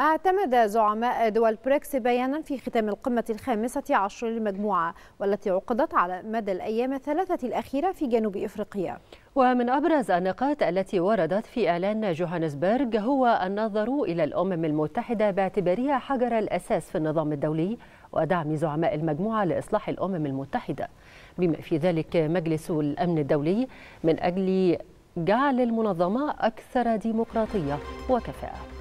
اعتمد زعماء دول بريكس بيانا في ختام القمة الخامسة عشر للمجموعة والتي عقدت على مدى الأيام الثلاثة الأخيرة في جنوب إفريقيا ومن أبرز النقاط التي وردت في إعلان جوهانسبرغ هو النظر إلى الأمم المتحدة باعتبارها حجر الأساس في النظام الدولي ودعم زعماء المجموعة لإصلاح الأمم المتحدة بما في ذلك مجلس الأمن الدولي من أجل جعل المنظمة أكثر ديمقراطية وكفاءة